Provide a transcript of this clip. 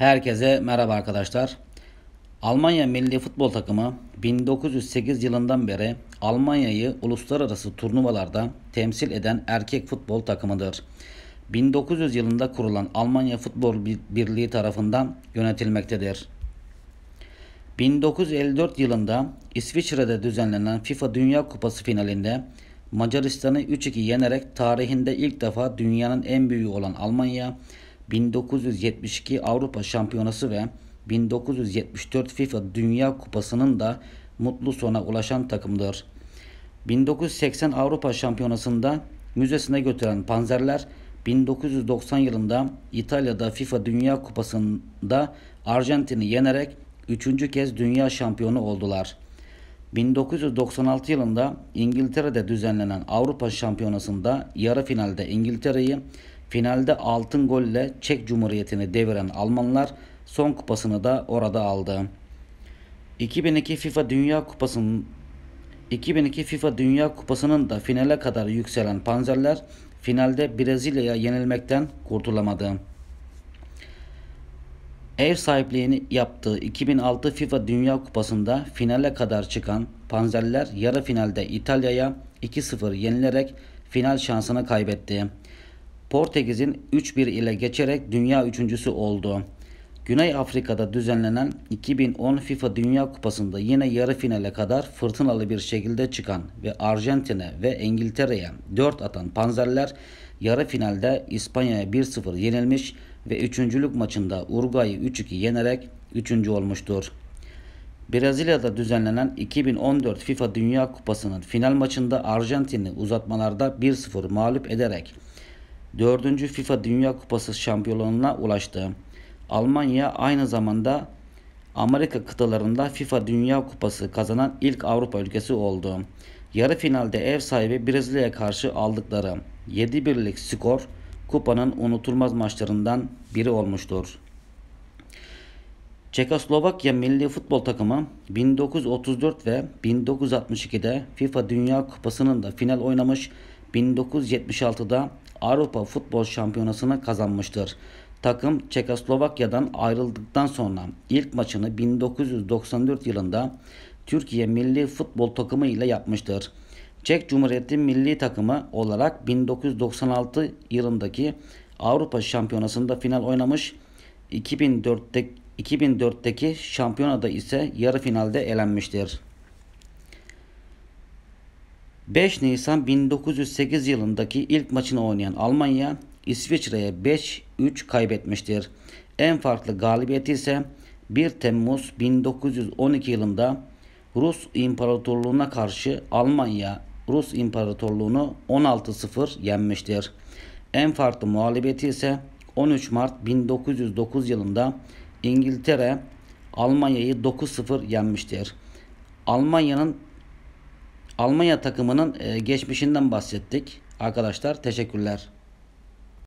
Herkese merhaba arkadaşlar. Almanya milli futbol takımı 1908 yılından beri Almanya'yı uluslararası turnuvalarda temsil eden erkek futbol takımıdır. 1900 yılında kurulan Almanya Futbol Birliği tarafından yönetilmektedir. 1954 yılında İsviçre'de düzenlenen FIFA Dünya Kupası finalinde Macaristan'ı 3-2 yenerek tarihinde ilk defa dünyanın en büyüğü olan Almanya 1972 Avrupa Şampiyonası ve 1974 FIFA Dünya Kupası'nın da mutlu sona ulaşan takımdır. 1980 Avrupa Şampiyonası'nda müzesine götüren panzerler 1990 yılında İtalya'da FIFA Dünya Kupası'nda Arjantin'i yenerek 3. kez dünya şampiyonu oldular. 1996 yılında İngiltere'de düzenlenen Avrupa Şampiyonası'nda yarı finalde İngiltere'yi Finalde altın golle Çek Cumhuriyeti'ni deviren Almanlar son kupasını da orada aldı. 2002 FIFA Dünya Kupası'nın 2002 FIFA Dünya Kupası'nın da finale kadar yükselen Panzerler finalde Brezilya'ya yenilmekten kurtulamadı. Ev sahipliğini yaptığı 2006 FIFA Dünya Kupası'nda finale kadar çıkan Panzerler yarı finalde İtalya'ya 2-0 yenilerek final şansını kaybetti. Portekiz'in 3-1 ile geçerek dünya üçüncüsü oldu. Güney Afrika'da düzenlenen 2010 FIFA Dünya Kupası'nda yine yarı finale kadar fırtınalı bir şekilde çıkan ve Arjantin'e ve İngiltere'ye 4 atan Panzerler yarı finalde İspanya'ya 1-0 yenilmiş ve üçüncülük maçında Uruguay'ı 3-2 yenerek üçüncü olmuştur. Brezilya'da düzenlenen 2014 FIFA Dünya Kupası'nın final maçında Arjantin'i uzatmalarda 1-0 mağlup ederek 4. FIFA Dünya Kupası şampiyonluğuna ulaştı. Almanya aynı zamanda Amerika kıtalarında FIFA Dünya Kupası kazanan ilk Avrupa ülkesi oldu. Yarı finalde ev sahibi Brezilya'ya karşı aldıkları 7-1'lik skor kupanın unutulmaz maçlarından biri olmuştur. Çekoslovakya milli futbol takımı 1934 ve 1962'de FIFA Dünya Kupası'nın da final oynamış, 1976'da Avrupa Futbol Şampiyonası'nı kazanmıştır. Takım Çekoslovakya'dan ayrıldıktan sonra ilk maçını 1994 yılında Türkiye Milli Futbol Takımı ile yapmıştır. Çek Cumhuriyeti milli takımı olarak 1996 yılındaki Avrupa Şampiyonası'nda final oynamış. 2004'te, 2004'teki şampiyonada ise yarı finalde elenmiştir. 5 Nisan 1908 yılındaki ilk maçını oynayan Almanya İsviçre'ye 5-3 kaybetmiştir. En farklı galibiyeti ise 1 Temmuz 1912 yılında Rus İmparatorluğu'na karşı Almanya Rus İmparatorluğu'nu 16-0 yenmiştir. En farklı muhalibeti ise 13 Mart 1909 yılında İngiltere Almanya'yı 9-0 yenmiştir. Almanya'nın Almanya takımının e, geçmişinden bahsettik. Arkadaşlar teşekkürler.